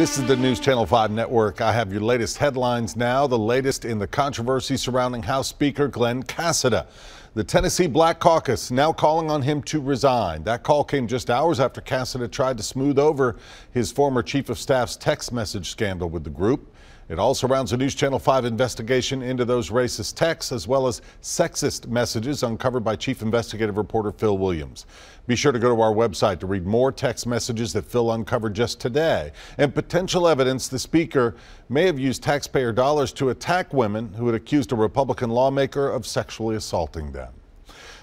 This is the News Channel 5 network. I have your latest headlines now, the latest in the controversy surrounding House Speaker Glenn Cassada. The Tennessee Black Caucus now calling on him to resign. That call came just hours after Cassidy tried to smooth over his former chief of staff's text message scandal with the group. It also rounds a News Channel 5 investigation into those racist texts as well as sexist messages uncovered by Chief Investigative Reporter Phil Williams. Be sure to go to our website to read more text messages that Phil uncovered just today and potential evidence the speaker may have used taxpayer dollars to attack women who had accused a Republican lawmaker of sexually assaulting them.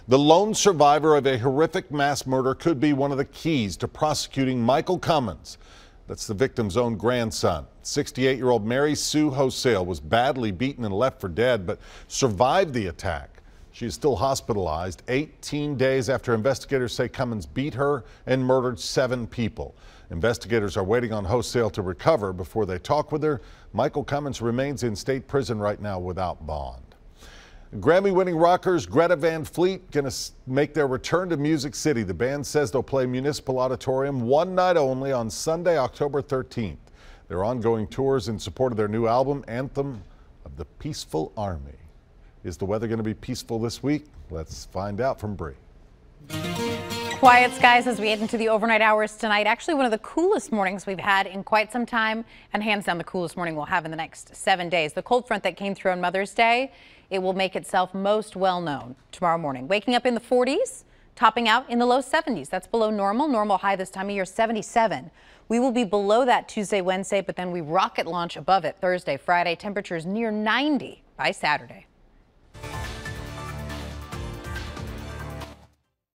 The lone survivor of a horrific mass murder could be one of the keys to prosecuting Michael Cummins. That's the victim's own grandson. 68 year old Mary Sue Hosale was badly beaten and left for dead, but survived the attack. She is still hospitalized 18 days after investigators say Cummins beat her and murdered seven people. Investigators are waiting on Hosale to recover before they talk with her. Michael Cummins remains in state prison right now without bond. Grammy winning rockers Greta Van Fleet going to make their return to Music City. The band says they'll play Municipal Auditorium one night only on Sunday, October 13th. Their ongoing tours in support of their new album, Anthem of the Peaceful Army. Is the weather going to be peaceful this week? Let's find out from Bree. Quiet skies as we head into the overnight hours tonight. Actually, one of the coolest mornings we've had in quite some time, and hands down the coolest morning we'll have in the next seven days. The cold front that came through on Mother's Day, it will make itself most well known tomorrow morning. Waking up in the 40s, topping out in the low 70s. That's below normal. Normal high this time of year, 77. We will be below that Tuesday, Wednesday, but then we rocket launch above it Thursday, Friday. Temperatures near 90 by Saturday.